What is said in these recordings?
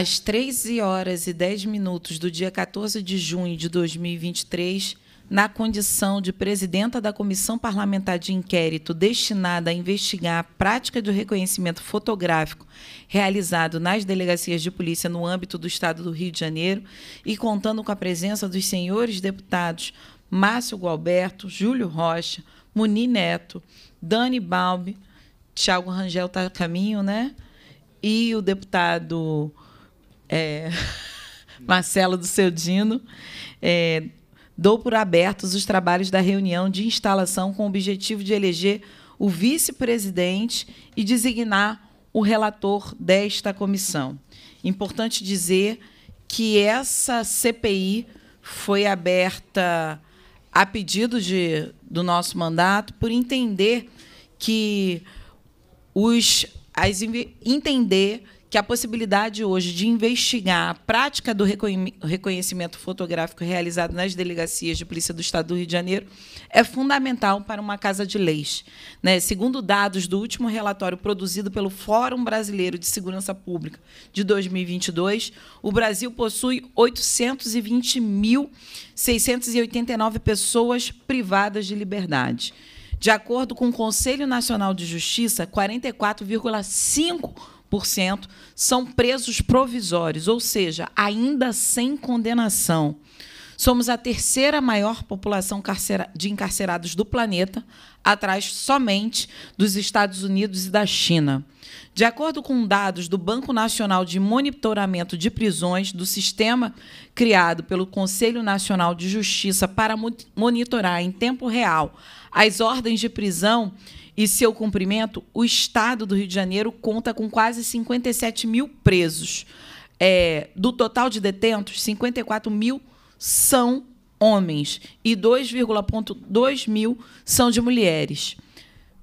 Às 13 horas e 10 minutos do dia 14 de junho de 2023, na condição de presidenta da Comissão Parlamentar de Inquérito destinada a investigar a prática do reconhecimento fotográfico realizado nas delegacias de polícia no âmbito do Estado do Rio de Janeiro e contando com a presença dos senhores deputados Márcio Gualberto, Júlio Rocha, Muni Neto, Dani Balbi, Tiago Rangel está a caminho, né? E o deputado é, Marcelo do Seu Dino, é, dou por abertos os trabalhos da reunião de instalação com o objetivo de eleger o vice-presidente e designar o relator desta comissão. Importante dizer que essa CPI foi aberta a pedido de, do nosso mandato por entender que os as entender que a possibilidade hoje de investigar a prática do reconhecimento fotográfico realizado nas delegacias de polícia do Estado do Rio de Janeiro é fundamental para uma casa de leis. Né? Segundo dados do último relatório produzido pelo Fórum Brasileiro de Segurança Pública de 2022, o Brasil possui 820.689 pessoas privadas de liberdade. De acordo com o Conselho Nacional de Justiça, 44,5% são presos provisórios, ou seja, ainda sem condenação. Somos a terceira maior população de encarcerados do planeta, atrás somente dos Estados Unidos e da China. De acordo com dados do Banco Nacional de Monitoramento de Prisões, do sistema criado pelo Conselho Nacional de Justiça para monitorar em tempo real as ordens de prisão e seu cumprimento, o Estado do Rio de Janeiro conta com quase 57 mil presos. É, do total de detentos, 54 mil são homens e 2,2 mil são de mulheres.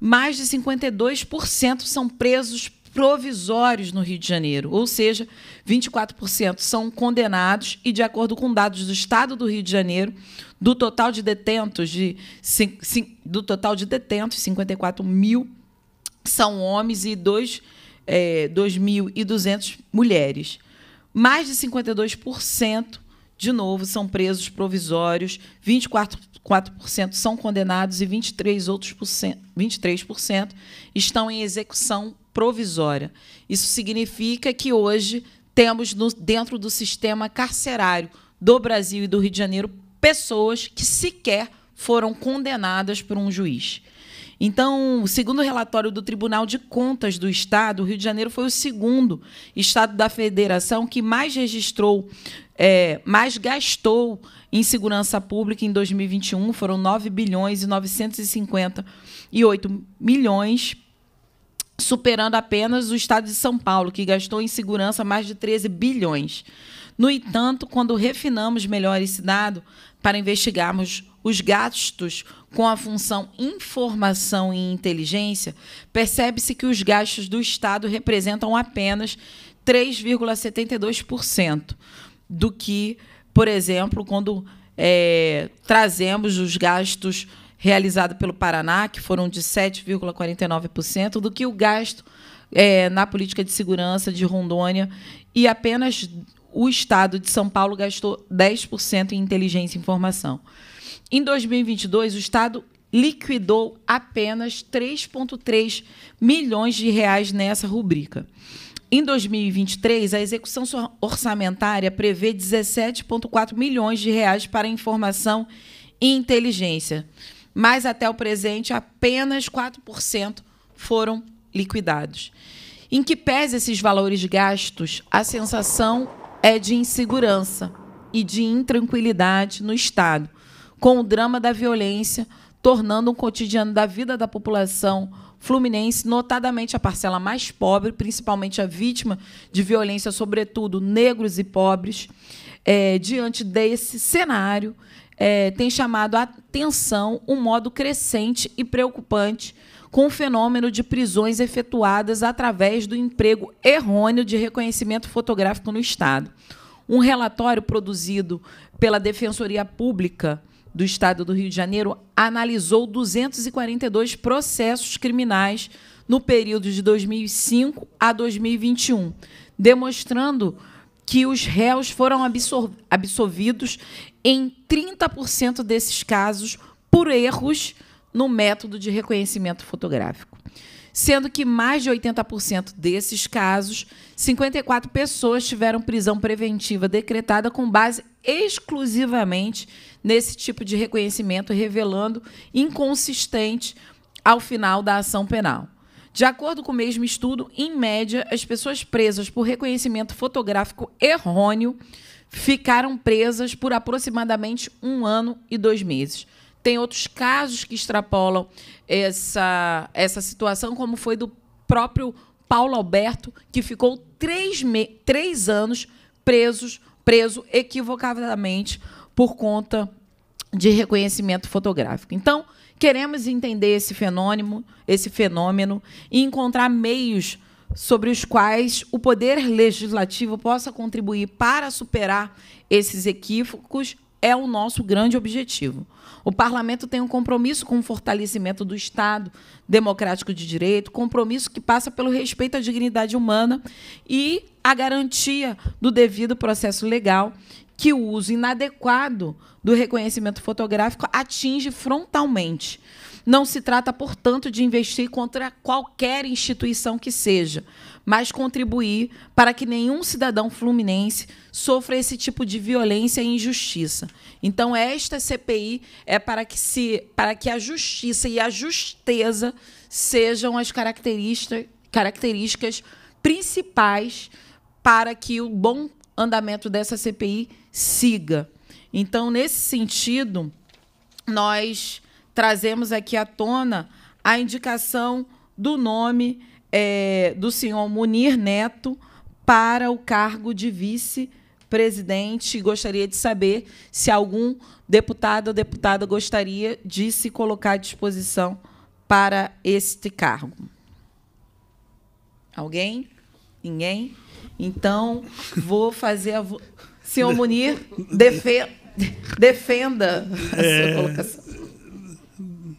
Mais de 52% são presos provisórios no Rio de Janeiro, ou seja, 24% são condenados e, de acordo com dados do Estado do Rio de Janeiro, do total de detentos de do total de detentos 54 mil são homens e 2 é, 2.200 mulheres. Mais de 52%, de novo, são presos provisórios, 24 são condenados e 23 outros 23% estão em execução provisória. Isso significa que hoje temos no, dentro do sistema carcerário do Brasil e do Rio de Janeiro pessoas que sequer foram condenadas por um juiz. Então, segundo o relatório do Tribunal de Contas do Estado, o Rio de Janeiro foi o segundo estado da federação que mais registrou, é, mais gastou em segurança pública em 2021, foram 9 bilhões e 958 milhões superando apenas o estado de São Paulo, que gastou em segurança mais de 13 bilhões. No entanto, quando refinamos melhor esse dado para investigarmos os gastos com a função informação e inteligência, percebe-se que os gastos do Estado representam apenas 3,72% do que, por exemplo, quando é, trazemos os gastos realizado pelo Paraná, que foram de 7,49%, do que o gasto é, na política de segurança de Rondônia. E apenas o Estado de São Paulo gastou 10% em inteligência e informação. Em 2022, o Estado liquidou apenas 3,3 milhões de reais nessa rubrica. Em 2023, a execução orçamentária prevê 17,4 milhões de reais para informação e inteligência mas até o presente apenas 4% foram liquidados. Em que pese esses valores gastos, a sensação é de insegurança e de intranquilidade no Estado, com o drama da violência tornando um cotidiano da vida da população fluminense, notadamente a parcela mais pobre, principalmente a vítima de violência, sobretudo negros e pobres. É, diante desse cenário, é, tem chamado a atenção um modo crescente e preocupante com o fenômeno de prisões efetuadas através do emprego errôneo de reconhecimento fotográfico no Estado. Um relatório produzido pela Defensoria Pública do Estado do Rio de Janeiro analisou 242 processos criminais no período de 2005 a 2021, demonstrando que os réus foram absolvidos em 30% desses casos por erros no método de reconhecimento fotográfico. Sendo que mais de 80% desses casos, 54 pessoas tiveram prisão preventiva decretada com base exclusivamente nesse tipo de reconhecimento, revelando inconsistente ao final da ação penal. De acordo com o mesmo estudo, em média, as pessoas presas por reconhecimento fotográfico errôneo ficaram presas por aproximadamente um ano e dois meses. Tem outros casos que extrapolam essa, essa situação, como foi do próprio Paulo Alberto, que ficou três, me três anos presos, preso equivocadamente por conta de reconhecimento fotográfico. Então, Queremos entender esse fenômeno, esse fenômeno e encontrar meios sobre os quais o poder legislativo possa contribuir para superar esses equívocos é o nosso grande objetivo. O parlamento tem um compromisso com o fortalecimento do Estado democrático de direito, compromisso que passa pelo respeito à dignidade humana e a garantia do devido processo legal que o uso inadequado do reconhecimento fotográfico atinge frontalmente. Não se trata, portanto, de investir contra qualquer instituição que seja, mas contribuir para que nenhum cidadão fluminense sofra esse tipo de violência e injustiça. Então, esta CPI é para que, se, para que a justiça e a justeza sejam as característica, características principais para que o bom andamento dessa CPI siga. Então, nesse sentido, nós trazemos aqui à tona a indicação do nome é, do senhor Munir Neto para o cargo de vice-presidente. Gostaria de saber se algum deputado ou deputada gostaria de se colocar à disposição para este cargo. Alguém? Ninguém? Então, vou fazer a. Senhor Munir, defe... defenda a é... sua colocação.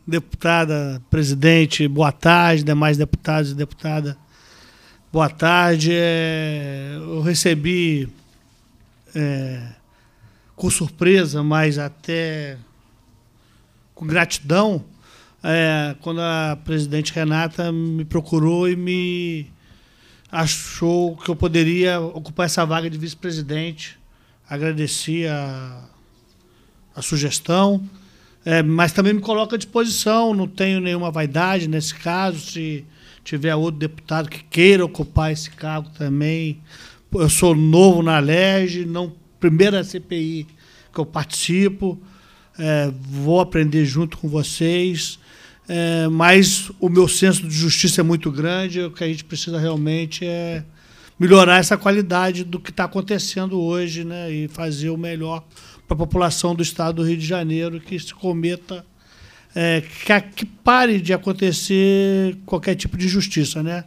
Deputada, presidente, boa tarde, demais deputados e deputada, boa tarde. É... eu recebi é... com surpresa, mas até com gratidão, é, quando a presidente Renata me procurou e me achou que eu poderia ocupar essa vaga de vice-presidente Agradecer a, a sugestão, é, mas também me coloco à disposição, não tenho nenhuma vaidade nesse caso, se tiver outro deputado que queira ocupar esse cargo também. Eu sou novo na LERJ, não primeira CPI que eu participo, é, vou aprender junto com vocês, é, mas o meu senso de justiça é muito grande, o que a gente precisa realmente é melhorar essa qualidade do que está acontecendo hoje né, e fazer o melhor para a população do estado do Rio de Janeiro que se cometa, é, que, que, pare de acontecer qualquer tipo de injustiça. Né?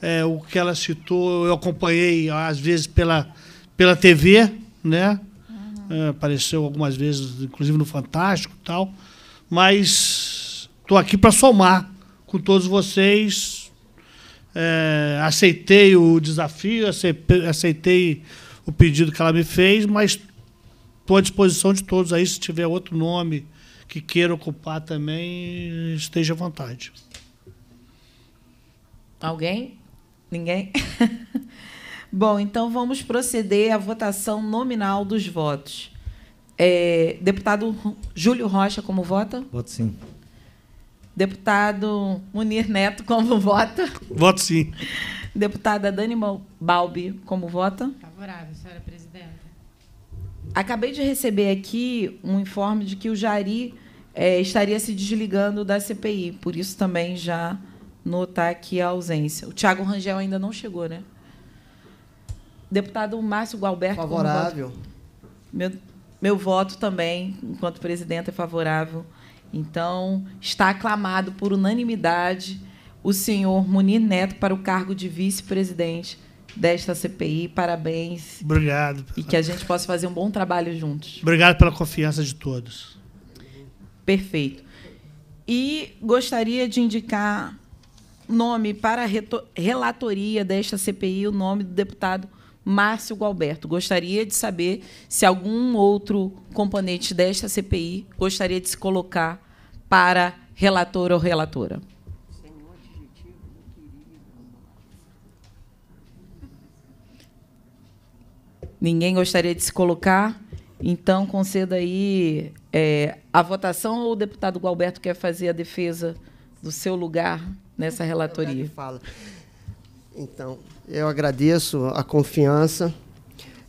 É, o que ela citou, eu acompanhei às vezes pela, pela TV, né? Uhum. É, apareceu algumas vezes, inclusive no Fantástico e tal, mas estou aqui para somar com todos vocês é, aceitei o desafio, aceitei o pedido que ela me fez, mas estou à disposição de todos aí. Se tiver outro nome que queira ocupar também, esteja à vontade. Alguém? Ninguém? Bom, então vamos proceder à votação nominal dos votos. É, deputado Júlio Rocha, como vota? Voto sim. Deputado Munir Neto, como vota? Voto sim. Deputada Dani Balbi, como vota? Favorável, senhora presidenta. Acabei de receber aqui um informe de que o Jari é, estaria se desligando da CPI, por isso também já notar aqui a ausência. O Tiago Rangel ainda não chegou, né? Deputado Márcio Gualberto. Favorável. Meu, meu voto também, enquanto presidente, é favorável então, está aclamado por unanimidade o senhor Munir Neto para o cargo de vice-presidente desta CPI. Parabéns. Obrigado. E que a gente possa fazer um bom trabalho juntos. Obrigado pela confiança de todos. Perfeito. E gostaria de indicar nome para a relatoria desta CPI, o nome do deputado Márcio Gualberto. Gostaria de saber se algum outro componente desta CPI gostaria de se colocar para relator ou relatora. Ninguém gostaria de se colocar? Então, conceda aí é, a votação ou o deputado Gualberto quer fazer a defesa do seu lugar nessa relatoria? Fala. Então, eu agradeço a confiança.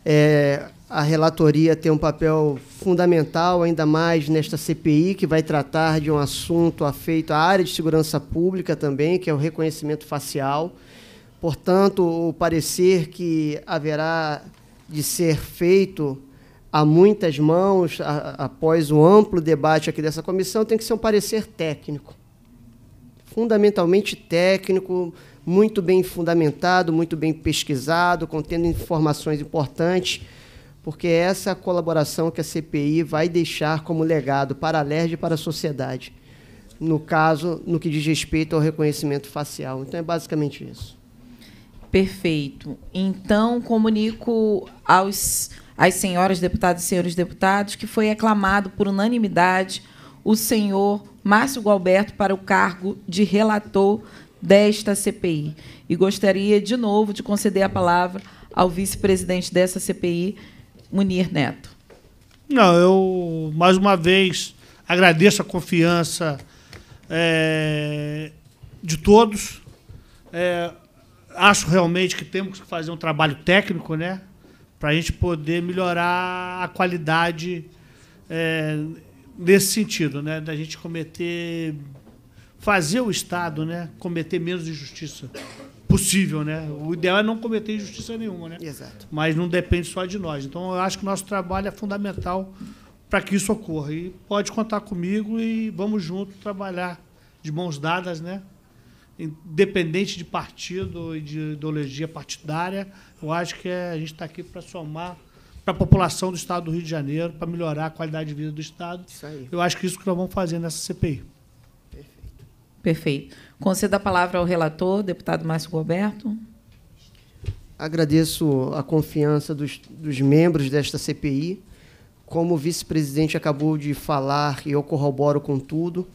É, a relatoria tem um papel fundamental, ainda mais nesta CPI, que vai tratar de um assunto afeito à área de segurança pública também, que é o reconhecimento facial. Portanto, o parecer que haverá de ser feito a muitas mãos, a, após um amplo debate aqui dessa comissão, tem que ser um parecer técnico fundamentalmente técnico muito bem fundamentado, muito bem pesquisado, contendo informações importantes, porque é essa é a colaboração que a CPI vai deixar como legado para a LERJ e para a sociedade, no caso, no que diz respeito ao reconhecimento facial. Então, é basicamente isso. Perfeito. Então, comunico aos, às senhoras deputadas e senhores deputados que foi aclamado por unanimidade o senhor Márcio Galberto para o cargo de relator desta CPI. E gostaria, de novo, de conceder a palavra ao vice-presidente dessa CPI, Munir Neto. Não, eu, mais uma vez, agradeço a confiança é, de todos. É, acho realmente que temos que fazer um trabalho técnico, né? Para a gente poder melhorar a qualidade é, nesse sentido, né? Da gente cometer fazer o Estado né, cometer menos injustiça possível, né? O ideal é não cometer injustiça nenhuma, né? Exato. Mas não depende só de nós. Então, eu acho que o nosso trabalho é fundamental para que isso ocorra. E pode contar comigo e vamos juntos trabalhar de mãos dadas, né? Independente de partido e de ideologia partidária, eu acho que é, a gente está aqui para somar para a população do Estado do Rio de Janeiro, para melhorar a qualidade de vida do Estado. Isso aí. Eu acho que é isso que nós vamos fazer nessa CPI. Perfeito. Concedo a palavra ao relator, deputado Márcio Roberto. Agradeço a confiança dos, dos membros desta CPI. Como o vice-presidente acabou de falar, e eu corroboro com tudo,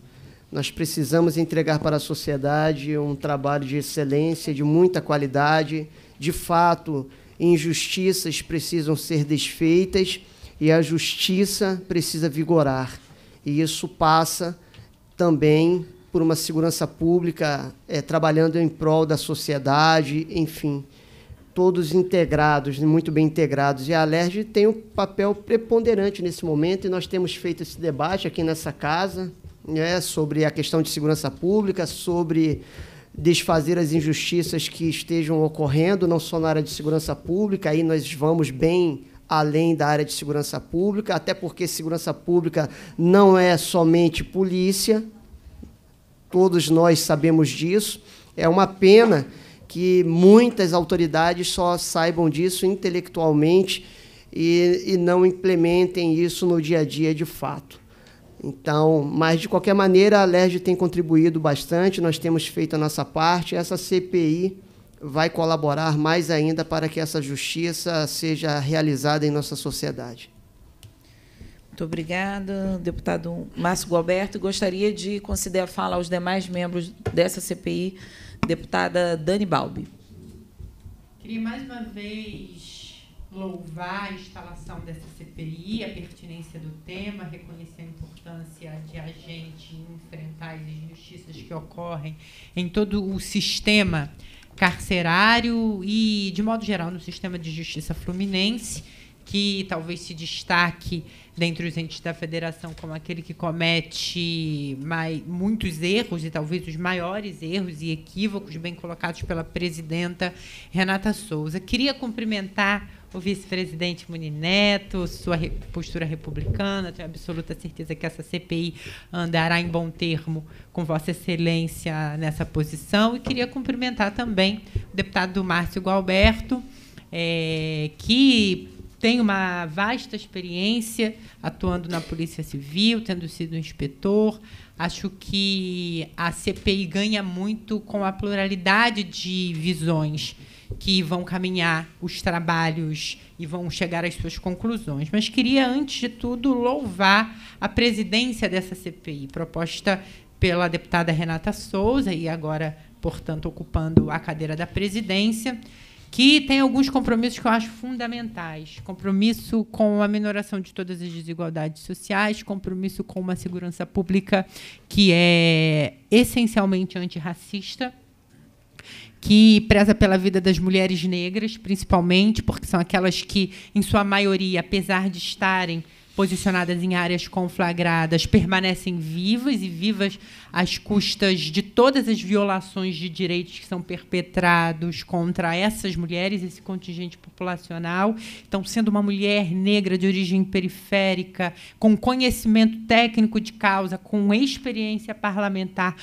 nós precisamos entregar para a sociedade um trabalho de excelência, de muita qualidade. De fato, injustiças precisam ser desfeitas e a justiça precisa vigorar. E isso passa também por uma segurança pública, é, trabalhando em prol da sociedade, enfim, todos integrados, muito bem integrados. E a Alerj tem um papel preponderante nesse momento e nós temos feito esse debate aqui nessa casa né, sobre a questão de segurança pública, sobre desfazer as injustiças que estejam ocorrendo, não só na área de segurança pública, aí nós vamos bem além da área de segurança pública, até porque segurança pública não é somente polícia, todos nós sabemos disso. É uma pena que muitas autoridades só saibam disso intelectualmente e, e não implementem isso no dia a dia de fato. Então, mas de qualquer maneira, a LERJ tem contribuído bastante, nós temos feito a nossa parte. Essa CPI vai colaborar mais ainda para que essa justiça seja realizada em nossa sociedade. Muito obrigada, deputado Márcio Gualberto. Gostaria de conceder a fala aos demais membros dessa CPI, deputada Dani Balbi. Queria mais uma vez louvar a instalação dessa CPI, a pertinência do tema, reconhecer a importância de a gente enfrentar as injustiças que ocorrem em todo o sistema carcerário e, de modo geral, no sistema de justiça fluminense que talvez se destaque dentre os entes da federação como aquele que comete mais muitos erros e talvez os maiores erros e equívocos bem colocados pela presidenta Renata Souza. Queria cumprimentar o vice-presidente Muni Neto, sua re postura republicana. Tenho absoluta certeza que essa CPI andará em bom termo com Vossa Excelência nessa posição. E queria cumprimentar também o deputado Márcio Galberto, é, eh, que tem uma vasta experiência atuando na Polícia Civil, tendo sido inspetor. Acho que a CPI ganha muito com a pluralidade de visões que vão caminhar os trabalhos e vão chegar às suas conclusões. Mas queria, antes de tudo, louvar a presidência dessa CPI, proposta pela deputada Renata Souza, e agora, portanto, ocupando a cadeira da presidência que tem alguns compromissos que eu acho fundamentais: compromisso com a minoração de todas as desigualdades sociais, compromisso com uma segurança pública que é essencialmente antirracista. Que preza pela vida das mulheres negras, principalmente, porque são aquelas que, em sua maioria, apesar de estarem posicionadas em áreas conflagradas permanecem vivas e vivas às custas de todas as violações de direitos que são perpetrados contra essas mulheres, esse contingente populacional. Então, sendo uma mulher negra de origem periférica, com conhecimento técnico de causa, com experiência parlamentar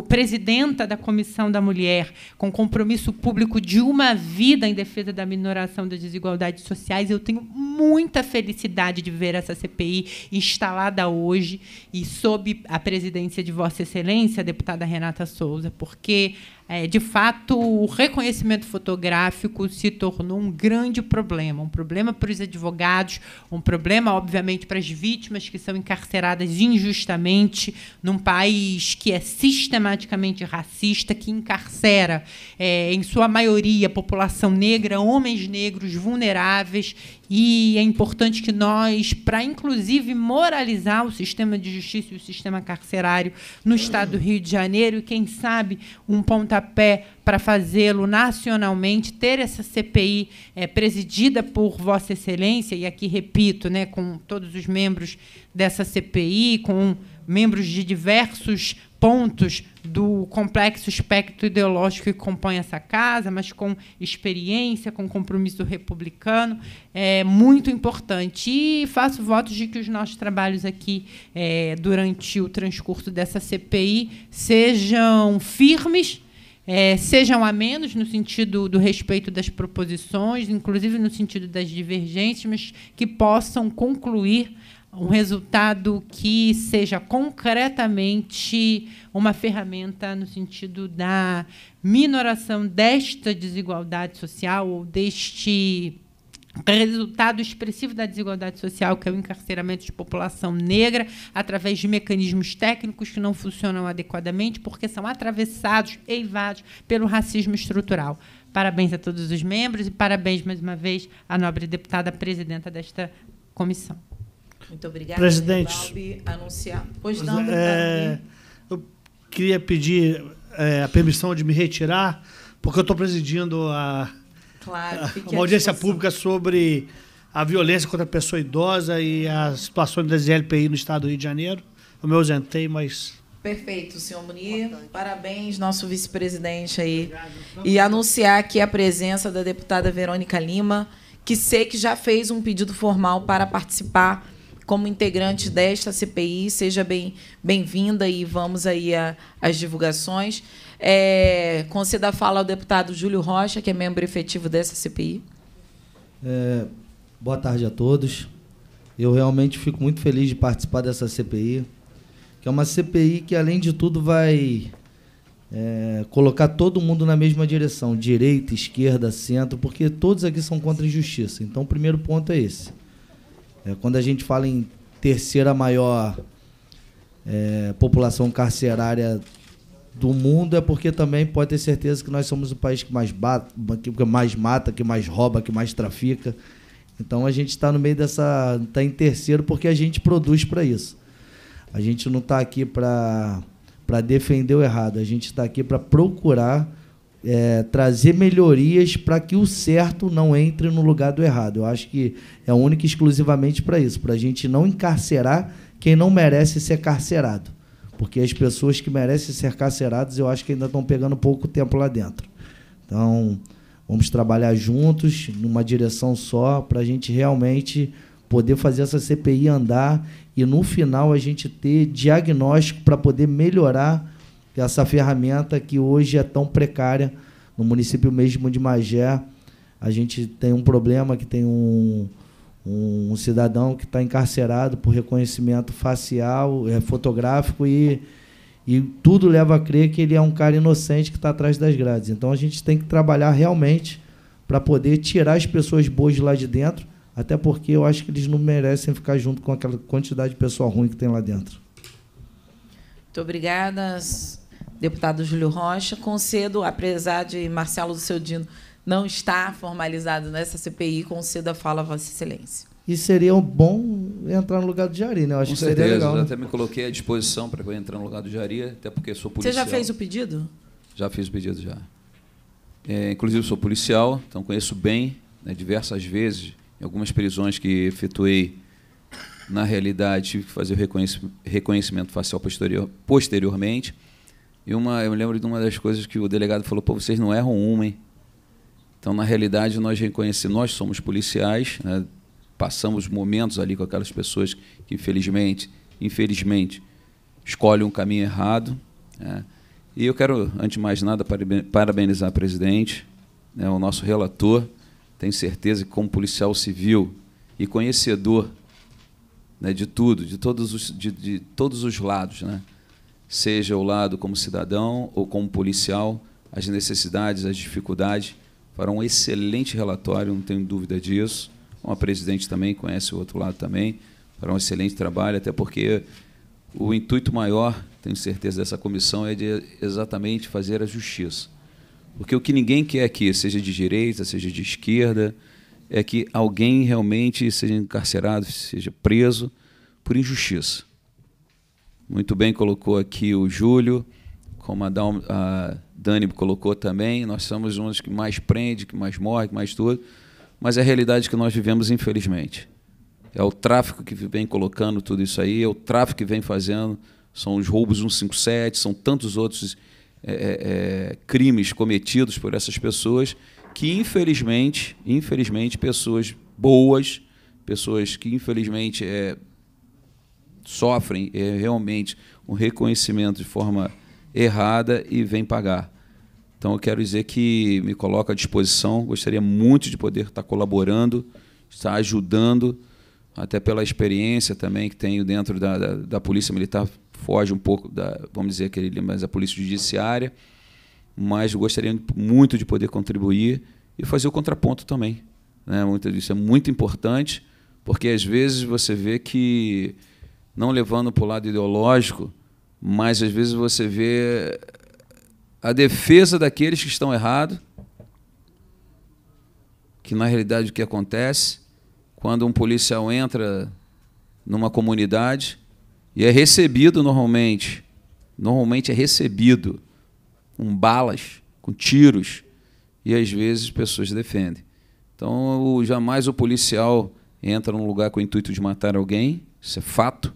presidenta da Comissão da Mulher, com compromisso público de uma vida em defesa da minoração das desigualdades sociais, eu tenho muita felicidade de ver essa CPI instalada hoje e sob a presidência de Vossa Excelência, a deputada Renata Souza, porque é, de fato, o reconhecimento fotográfico se tornou um grande problema, um problema para os advogados, um problema, obviamente, para as vítimas que são encarceradas injustamente num país que é sistematicamente racista, que encarcera, é, em sua maioria, a população negra, homens negros vulneráveis e é importante que nós, para inclusive moralizar o sistema de justiça e o sistema carcerário no estado do Rio de Janeiro, e quem sabe um pontapé para fazê-lo nacionalmente, ter essa CPI é, presidida por Vossa Excelência, e aqui repito, né, com todos os membros dessa CPI, com membros de diversos pontos do complexo espectro ideológico que compõe essa casa, mas com experiência, com compromisso republicano, é muito importante. E faço votos de que os nossos trabalhos aqui, é, durante o transcurso dessa CPI, sejam firmes. É, sejam amenos no sentido do respeito das proposições, inclusive no sentido das divergências, mas que possam concluir um resultado que seja concretamente uma ferramenta no sentido da minoração desta desigualdade social ou deste resultado expressivo da desigualdade social, que é o encarceramento de população negra, através de mecanismos técnicos que não funcionam adequadamente, porque são atravessados, eivados pelo racismo estrutural. Parabéns a todos os membros e parabéns mais uma vez à nobre deputada presidenta desta comissão. Muito obrigada. Presidente, anunciar. Pois não, é, tá é, eu queria pedir é, a permissão de me retirar, porque eu estou presidindo a, claro, a uma audiência pública sobre a violência contra a pessoa idosa e a situação das LPI no Estado do Rio de Janeiro. Eu me ausentei, mas Perfeito, senhor Munir. Parabéns, nosso vice-presidente aí. E anunciar aqui a presença da deputada Verônica Lima, que sei que já fez um pedido formal para participar como integrante desta CPI. Seja bem, bem-vinda e vamos aí às divulgações. É, conceda a fala ao deputado Júlio Rocha, que é membro efetivo dessa CPI. É, boa tarde a todos. Eu realmente fico muito feliz de participar dessa CPI, que é uma CPI que, além de tudo, vai é, colocar todo mundo na mesma direção, direita, esquerda, centro, porque todos aqui são contra a injustiça. Então, o primeiro ponto é esse. É, quando a gente fala em terceira maior é, população carcerária do mundo, é porque também pode ter certeza que nós somos o país que mais, que mais mata, que mais rouba, que mais trafica. Então a gente está no meio dessa. está em terceiro porque a gente produz para isso. A gente não está aqui para defender o errado, a gente está aqui para procurar é, trazer melhorias para que o certo não entre no lugar do errado. Eu acho que é única e exclusivamente para isso, para a gente não encarcerar quem não merece ser carcerado. Porque as pessoas que merecem ser carceradas, eu acho que ainda estão pegando pouco tempo lá dentro. Então, vamos trabalhar juntos, numa direção só, para a gente realmente poder fazer essa CPI andar e, no final, a gente ter diagnóstico para poder melhorar essa ferramenta que hoje é tão precária no município mesmo de Magé. A gente tem um problema que tem um, um cidadão que está encarcerado por reconhecimento facial, é, fotográfico e, e tudo leva a crer que ele é um cara inocente que está atrás das grades. Então a gente tem que trabalhar realmente para poder tirar as pessoas boas de lá de dentro, até porque eu acho que eles não merecem ficar junto com aquela quantidade de pessoa ruim que tem lá dentro. Muito obrigada deputado Júlio Rocha. Concedo, apesar de Marcelo do Seu Dino não estar formalizado nessa CPI, concedo a fala a Vossa Excelência. E seria um bom entrar no lugar do Jari, né? Eu acho Com que seria certeza, legal. Eu né? até me coloquei à disposição para entrar no lugar do Jari, até porque sou policial. Você já fez o pedido? Já fiz o pedido, já. É, inclusive, sou policial, então conheço bem, né, diversas vezes, em algumas prisões que efetuei, na realidade, tive que fazer o reconhecimento facial posterior, posteriormente. E uma, eu lembro de uma das coisas que o delegado falou: pô, vocês não erram uma, hein? Então, na realidade, nós reconhecemos, nós somos policiais, né? passamos momentos ali com aquelas pessoas que, infelizmente, infelizmente, escolhem um caminho errado. Né? E eu quero, antes de mais nada, parabenizar o presidente, né? o nosso relator. Tenho certeza que, como policial civil e conhecedor né? de tudo, de todos os, de, de todos os lados, né? seja o lado como cidadão ou como policial, as necessidades, as dificuldades. farão um excelente relatório, não tenho dúvida disso. uma presidente também conhece o outro lado também, fará um excelente trabalho, até porque o intuito maior, tenho certeza, dessa comissão é de exatamente fazer a justiça. Porque o que ninguém quer aqui, seja de direita, seja de esquerda, é que alguém realmente seja encarcerado, seja preso por injustiça. Muito bem colocou aqui o Júlio, como a, Dani colocou também, nós somos uns que mais prende, que mais morre, que mais tudo, mas é a realidade que nós vivemos, infelizmente. É o tráfico que vem colocando tudo isso aí, é o tráfico que vem fazendo, são os roubos 157, são tantos outros é, é, é, crimes cometidos por essas pessoas que, infelizmente, infelizmente, pessoas boas, pessoas que, infelizmente, é, sofrem é, realmente um reconhecimento de forma errada e vem pagar. Então eu quero dizer que me coloco à disposição, gostaria muito de poder estar colaborando, estar ajudando, até pela experiência também que tenho dentro da, da, da Polícia Militar, foge um pouco da, vamos dizer, aquele, mas a Polícia Judiciária, mas gostaria muito de poder contribuir e fazer o contraponto também. Né? Isso é muito importante, porque às vezes você vê que não levando para o lado ideológico, mas às vezes você vê a defesa daqueles que estão errados, que na realidade o que acontece quando um policial entra numa comunidade e é recebido normalmente, normalmente é recebido com balas, com tiros, e às vezes pessoas defendem. Então, jamais o policial entra num lugar com o intuito de matar alguém, isso é fato.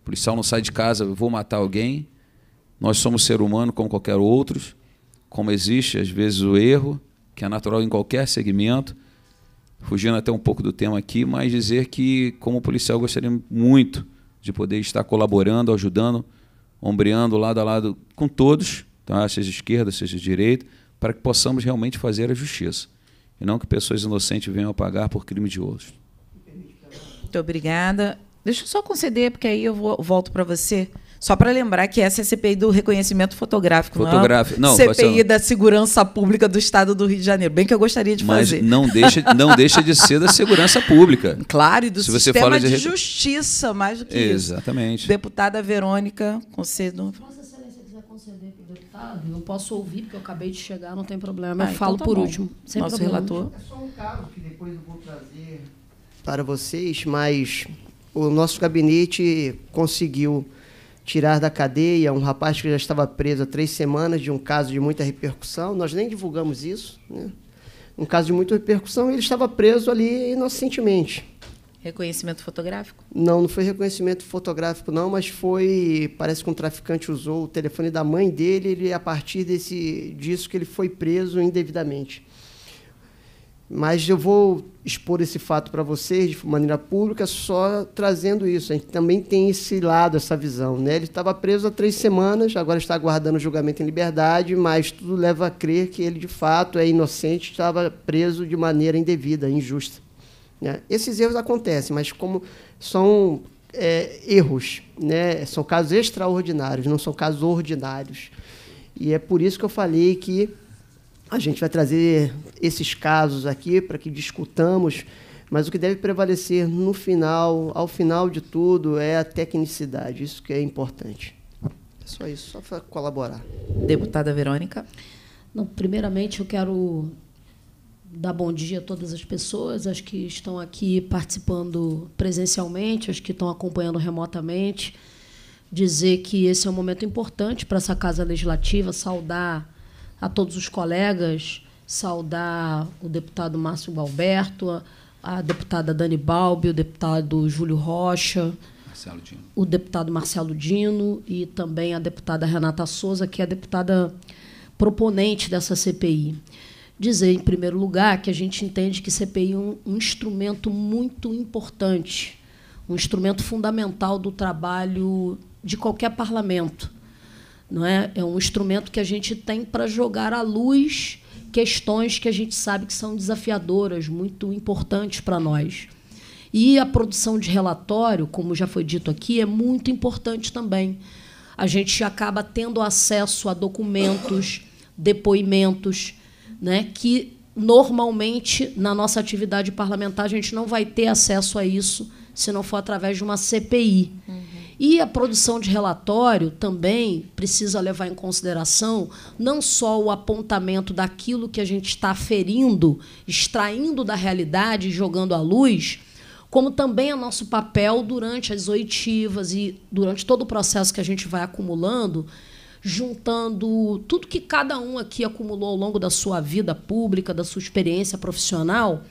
O policial não sai de casa, vou matar alguém. Nós somos ser humano como qualquer outros, como existe às vezes o erro, que é natural em qualquer segmento. Fugindo até um pouco do tema aqui, mas dizer que como policial gostaria muito de poder estar colaborando, ajudando, ombreando lado a lado com todos, tá? seja esquerda, seja direita, para que possamos realmente fazer a justiça e não que pessoas inocentes venham a pagar por crime de outros. Muito obrigada. Deixa eu só conceder, porque aí eu vou, volto para você. Só para lembrar que essa é a CPI do reconhecimento fotográfico, é fotográfico. não, não CPI da Segurança Pública do Estado do Rio de Janeiro. Bem que eu gostaria de Mas fazer. Mas não deixa, não deixa de ser da segurança pública. Claro, e do Se sistema você fala de... de justiça, mais do que Exatamente. isso. Exatamente. Deputada Verônica, concedo... Vossa Excelência quiser conceder para o deputado, eu posso ouvir, porque eu acabei de chegar, não tem problema. Ah, eu então falo tá por bom. último, sem Nosso relator. É só um caso que depois eu vou trazer para vocês, mas o nosso gabinete conseguiu tirar da cadeia um rapaz que já estava preso há três semanas de um caso de muita repercussão. Nós nem divulgamos isso, né? Um caso de muita repercussão, ele estava preso ali inocentemente. Reconhecimento fotográfico? Não, não foi reconhecimento fotográfico, não, mas foi. Parece que um traficante usou o telefone da mãe dele, e a partir desse, disso que ele foi preso indevidamente. Mas eu vou expor esse fato para vocês de maneira pública, só trazendo isso. A gente também tem esse lado, essa visão. Né? Ele estava preso há três semanas, agora está aguardando julgamento em liberdade, mas tudo leva a crer que ele, de fato, é inocente, estava preso de maneira indevida, injusta. Né? Esses erros acontecem, mas como são é, erros, né? são casos extraordinários, não são casos ordinários. E é por isso que eu falei que a gente vai trazer esses casos aqui para que discutamos, mas o que deve prevalecer no final, ao final de tudo, é a tecnicidade. Isso que é importante. É só isso, só para colaborar. Deputada Verônica. Não, primeiramente, eu quero dar bom dia a todas as pessoas, as que estão aqui participando presencialmente, as que estão acompanhando remotamente, dizer que esse é um momento importante para essa Casa Legislativa, saudar a todos os colegas, saudar o deputado Márcio Galberto, a, a deputada Dani Balbi, o deputado Júlio Rocha, o deputado Marcelo Dino e também a deputada Renata Souza, que é a deputada proponente dessa CPI. Dizer, em primeiro lugar, que a gente entende que CPI é um, um instrumento muito importante, um instrumento fundamental do trabalho de qualquer parlamento não é? é um instrumento que a gente tem para jogar à luz questões que a gente sabe que são desafiadoras, muito importantes para nós. E a produção de relatório, como já foi dito aqui, é muito importante também. A gente acaba tendo acesso a documentos, depoimentos, né, que normalmente na nossa atividade parlamentar a gente não vai ter acesso a isso se não for através de uma CPI. Uhum. E a produção de relatório também precisa levar em consideração não só o apontamento daquilo que a gente está ferindo, extraindo da realidade e jogando à luz, como também o é nosso papel durante as oitivas e durante todo o processo que a gente vai acumulando, juntando tudo que cada um aqui acumulou ao longo da sua vida pública, da sua experiência profissional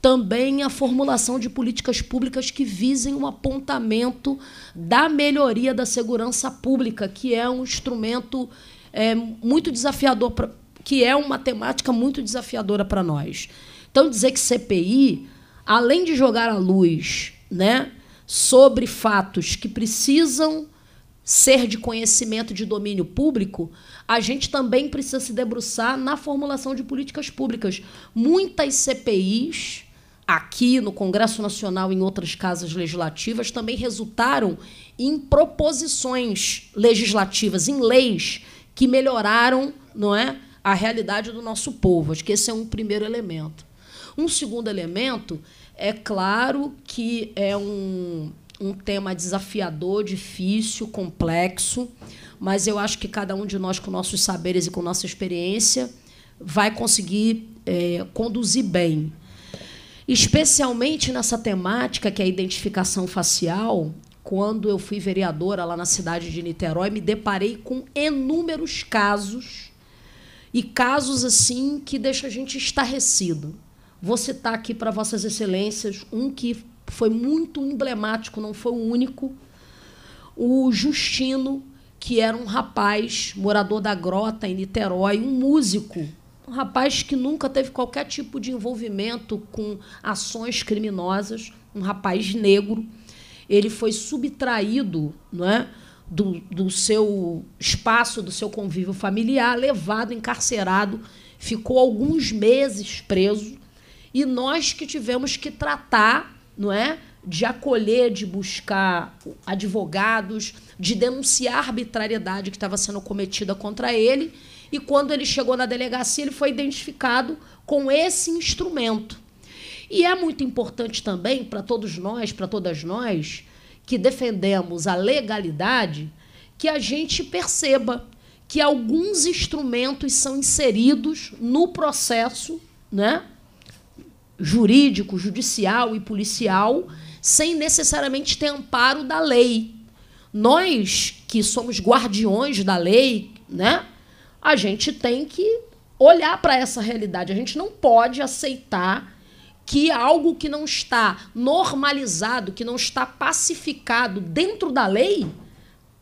também a formulação de políticas públicas que visem o um apontamento da melhoria da segurança pública, que é um instrumento é, muito desafiador, pra, que é uma temática muito desafiadora para nós. Então, dizer que CPI, além de jogar a luz né, sobre fatos que precisam ser de conhecimento de domínio público, a gente também precisa se debruçar na formulação de políticas públicas. Muitas CPIs aqui no Congresso Nacional, em outras casas legislativas, também resultaram em proposições legislativas, em leis que melhoraram, não é, a realidade do nosso povo. Acho que esse é um primeiro elemento. Um segundo elemento é claro que é um, um tema desafiador, difícil, complexo, mas eu acho que cada um de nós, com nossos saberes e com nossa experiência, vai conseguir é, conduzir bem especialmente nessa temática que é a identificação facial, quando eu fui vereadora lá na cidade de Niterói, me deparei com inúmeros casos e casos assim que deixa a gente estarrecido. Vou citar aqui para vossas excelências um que foi muito emblemático, não foi o único. O Justino, que era um rapaz morador da Grota em Niterói, um músico um rapaz que nunca teve qualquer tipo de envolvimento com ações criminosas, um rapaz negro. Ele foi subtraído não é, do, do seu espaço, do seu convívio familiar, levado, encarcerado, ficou alguns meses preso. E nós que tivemos que tratar não é, de acolher, de buscar advogados, de denunciar a arbitrariedade que estava sendo cometida contra ele e quando ele chegou na delegacia, ele foi identificado com esse instrumento. E é muito importante também para todos nós, para todas nós, que defendemos a legalidade, que a gente perceba que alguns instrumentos são inseridos no processo né, jurídico, judicial e policial, sem necessariamente ter amparo da lei. Nós, que somos guardiões da lei, né, a gente tem que olhar para essa realidade. A gente não pode aceitar que algo que não está normalizado, que não está pacificado dentro da lei,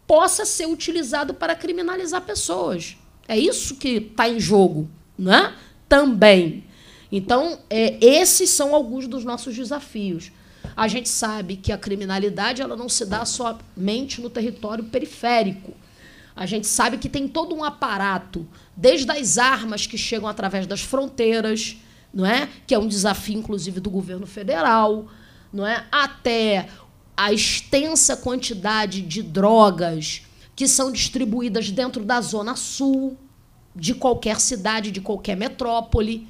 possa ser utilizado para criminalizar pessoas. É isso que está em jogo, né? Também. Então, é, esses são alguns dos nossos desafios. A gente sabe que a criminalidade ela não se dá somente no território periférico a gente sabe que tem todo um aparato, desde as armas que chegam através das fronteiras, não é? Que é um desafio inclusive do governo federal, não é? Até a extensa quantidade de drogas que são distribuídas dentro da zona sul de qualquer cidade, de qualquer metrópole.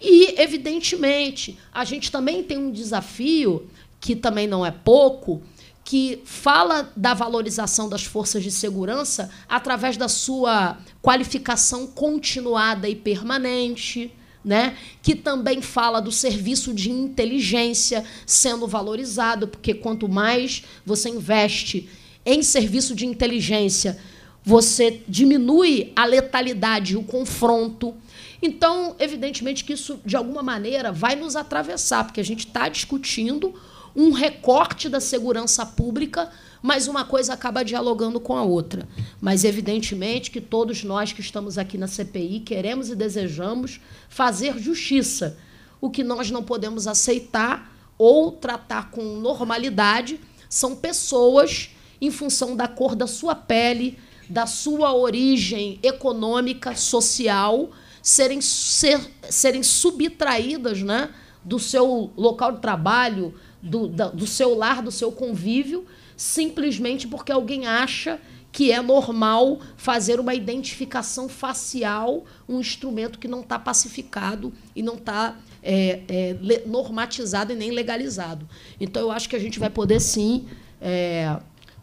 E, evidentemente, a gente também tem um desafio que também não é pouco, que fala da valorização das forças de segurança através da sua qualificação continuada e permanente, né? Que também fala do serviço de inteligência sendo valorizado, porque quanto mais você investe em serviço de inteligência, você diminui a letalidade, o confronto. Então, evidentemente que isso de alguma maneira vai nos atravessar, porque a gente está discutindo um recorte da segurança pública, mas uma coisa acaba dialogando com a outra. Mas, evidentemente, que todos nós que estamos aqui na CPI queremos e desejamos fazer justiça. O que nós não podemos aceitar ou tratar com normalidade são pessoas em função da cor da sua pele, da sua origem econômica, social, serem, ser, serem subtraídas né, do seu local de trabalho, do, do seu lar, do seu convívio, simplesmente porque alguém acha que é normal fazer uma identificação facial, um instrumento que não está pacificado e não está é, é, normatizado e nem legalizado. Então, eu acho que a gente vai poder sim. É,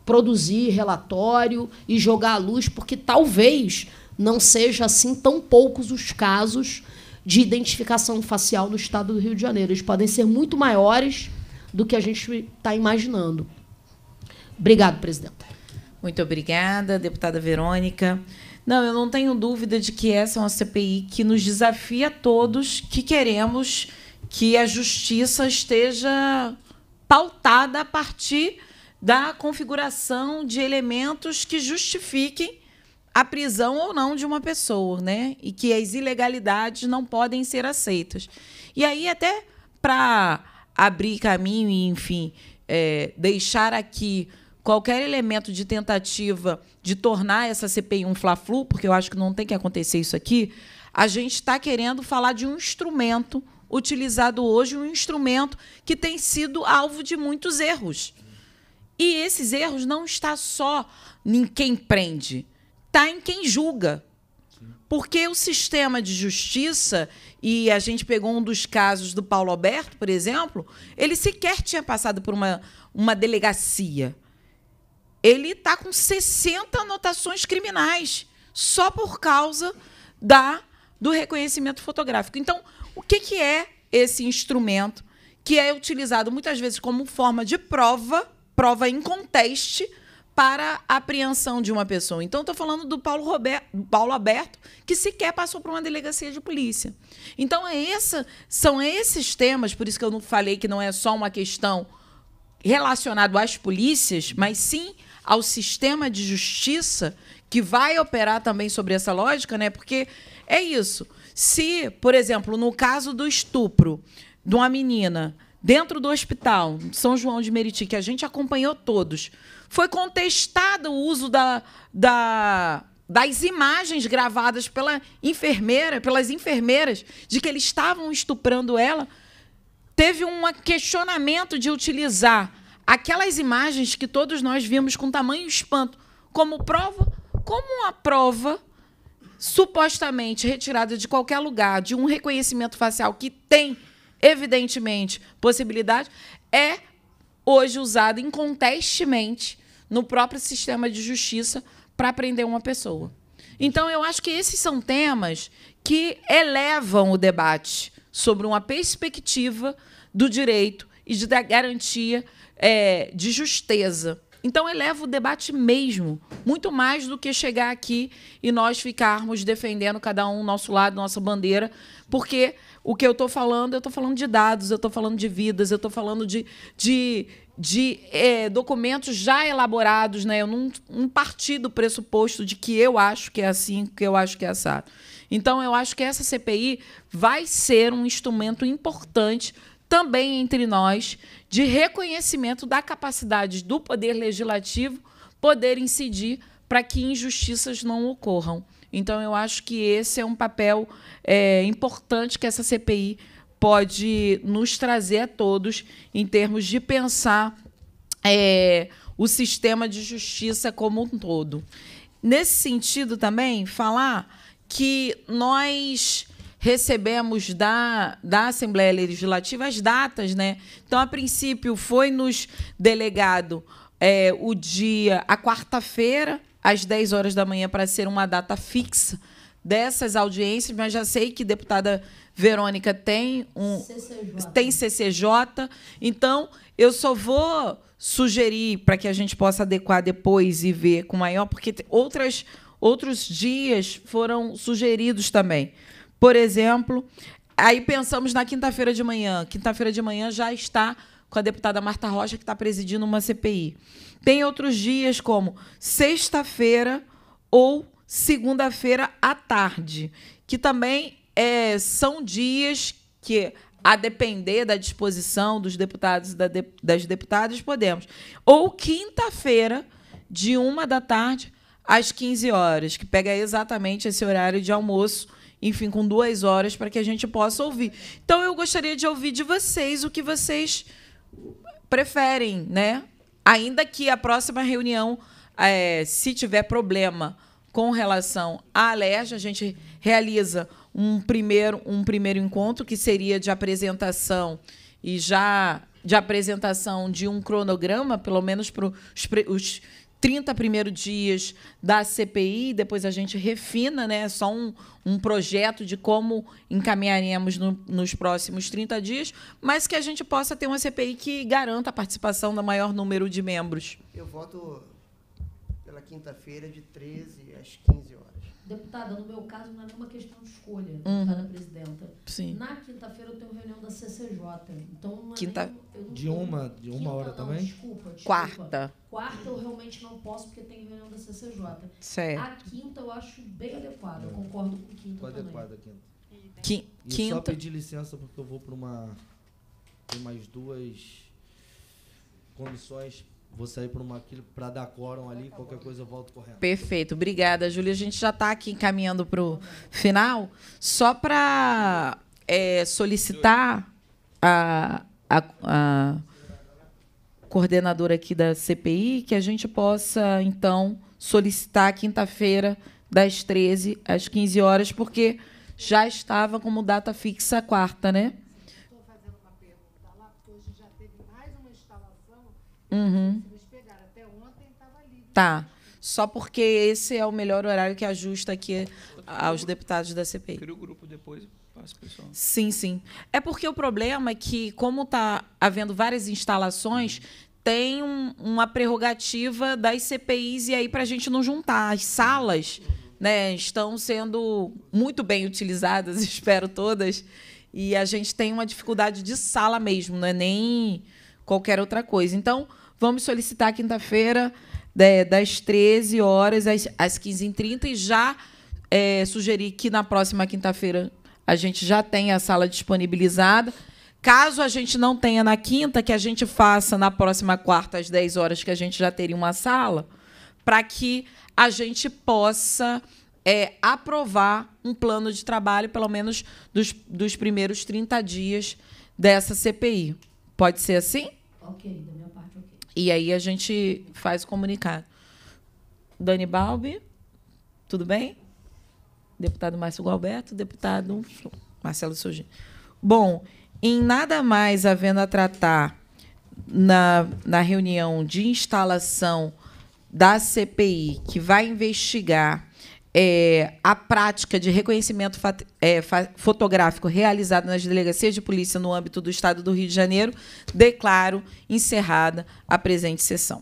produzir relatório e jogar à luz, porque talvez não seja assim tão poucos os casos de identificação facial no estado do Rio de Janeiro. Eles podem ser muito maiores do que a gente está imaginando. Obrigado, presidenta. Muito obrigada, deputada Verônica. Não, eu não tenho dúvida de que essa é uma CPI que nos desafia a todos que queremos que a justiça esteja pautada a partir da configuração de elementos que justifiquem a prisão ou não de uma pessoa, né? E que as ilegalidades não podem ser aceitas. E aí até para abrir caminho e, enfim, é, deixar aqui qualquer elemento de tentativa de tornar essa CPI um fla-flu, porque eu acho que não tem que acontecer isso aqui, a gente está querendo falar de um instrumento utilizado hoje, um instrumento que tem sido alvo de muitos erros. E esses erros não está só em quem prende, está em quem julga. Porque o sistema de justiça, e a gente pegou um dos casos do Paulo Alberto, por exemplo, ele sequer tinha passado por uma, uma delegacia. Ele está com 60 anotações criminais só por causa da do reconhecimento fotográfico. Então, o que, que é esse instrumento que é utilizado muitas vezes como forma de prova, prova em conteste, para a apreensão de uma pessoa. Então, estou falando do Paulo, Roberto, Paulo Aberto, que sequer passou por uma delegacia de polícia. Então, é essa, são esses temas, por isso que eu não falei que não é só uma questão relacionada às polícias, mas sim ao sistema de justiça que vai operar também sobre essa lógica, né? Porque é isso. Se, por exemplo, no caso do estupro de uma menina dentro do hospital São João de Meriti, que a gente acompanhou todos, foi contestado o uso da, da, das imagens gravadas pela enfermeira, pelas enfermeiras, de que eles estavam estuprando ela. Teve um questionamento de utilizar aquelas imagens que todos nós vimos com tamanho espanto como prova, como uma prova supostamente retirada de qualquer lugar, de um reconhecimento facial que tem, evidentemente, possibilidade, é hoje usada incontestemente no próprio sistema de justiça para prender uma pessoa. Então, eu acho que esses são temas que elevam o debate sobre uma perspectiva do direito e da garantia é, de justeza. Então, eleva o debate mesmo, muito mais do que chegar aqui e nós ficarmos defendendo cada um nosso lado, nossa bandeira, porque o que eu estou falando, eu estou falando de dados, eu estou falando de vidas, eu estou falando de, de de é, documentos já elaborados, né? Eu não, partindo do pressuposto de que eu acho que é assim, que eu acho que é assado. Então, eu acho que essa CPI vai ser um instrumento importante também entre nós de reconhecimento da capacidade do poder legislativo poder incidir para que injustiças não ocorram. Então, eu acho que esse é um papel é, importante que essa CPI pode nos trazer a todos em termos de pensar é, o sistema de justiça como um todo. Nesse sentido, também, falar que nós recebemos da, da Assembleia Legislativa as datas, né? Então, a princípio, foi nos delegado é, o dia, a quarta-feira, às 10 horas da manhã, para ser uma data fixa dessas audiências, mas já sei que deputada Verônica tem um CCJ. tem CCJ. Então, eu só vou sugerir para que a gente possa adequar depois e ver com maior, porque outras outros dias foram sugeridos também. Por exemplo, aí pensamos na quinta-feira de manhã. Quinta-feira de manhã já está com a deputada Marta Rocha, que está presidindo uma CPI. Tem outros dias como sexta-feira ou segunda-feira à tarde, que também é, são dias que, a depender da disposição dos deputados e da de, das deputadas, podemos. Ou quinta-feira, de uma da tarde às 15 horas, que pega exatamente esse horário de almoço enfim, com duas horas para que a gente possa ouvir. Então, eu gostaria de ouvir de vocês o que vocês preferem, né? Ainda que a próxima reunião, é, se tiver problema com relação à Alerj, a gente realiza um primeiro, um primeiro encontro que seria de apresentação e já de apresentação de um cronograma, pelo menos para os, os 30 primeiros dias da CPI, depois a gente refina, né? Só um, um projeto de como encaminharemos no, nos próximos 30 dias, mas que a gente possa ter uma CPI que garanta a participação do maior número de membros. Eu voto quinta-feira, de 13 às 15 horas. Deputada, no meu caso não é nenhuma questão de escolha, uhum. deputada presidenta. Sim. Na quinta-feira eu tenho reunião da CCJ. Então, é Quinta... Nem, não, de uma, de uma quinta, hora não, também? Desculpa, desculpa, Quarta. Quarta eu realmente não posso porque tem reunião da CCJ. Certo. A quinta eu acho bem adequada, eu concordo com quinta Foi também. adequada a quinta. e quinta. só pedir licença porque eu vou para uma... Tem mais duas comissões Vou sair para uma para dar quórum ali, qualquer coisa eu volto correndo. Perfeito, obrigada, Júlia. A gente já está aqui encaminhando para o final. Só para é, solicitar a, a, a coordenadora aqui da CPI que a gente possa, então, solicitar quinta-feira, das 13 às 15 horas, porque já estava como data fixa a quarta, né? Uhum. Até ontem estava Tá. Só porque esse é o melhor horário que ajusta aqui aos deputados da CPI. Cria o grupo depois pessoal. Sim, sim. É porque o problema é que, como está havendo várias instalações, tem um, uma prerrogativa das CPIs e aí para a gente não juntar as salas, né, estão sendo muito bem utilizadas, espero todas, e a gente tem uma dificuldade de sala mesmo, não é nem qualquer outra coisa. Então, Vamos solicitar quinta-feira, né, das 13 horas às, 15h30, e já é, sugerir que na próxima quinta-feira a gente já tenha a sala disponibilizada. Caso a gente não tenha na quinta, que a gente faça na próxima quarta, às 10 horas, que a gente já teria uma sala, para que a gente possa é, aprovar um plano de trabalho, pelo menos dos, dos primeiros 30 dias dessa CPI. Pode ser assim? Ok, e aí a gente faz o comunicado. Dani Balbi, tudo bem? Deputado Márcio Galberto, deputado Marcelo Sugin. Bom, em nada mais havendo a tratar na, na reunião de instalação da CPI, que vai investigar é, a prática de reconhecimento é, fotográfico realizado nas delegacias de polícia no âmbito do Estado do Rio de Janeiro, declaro encerrada a presente sessão.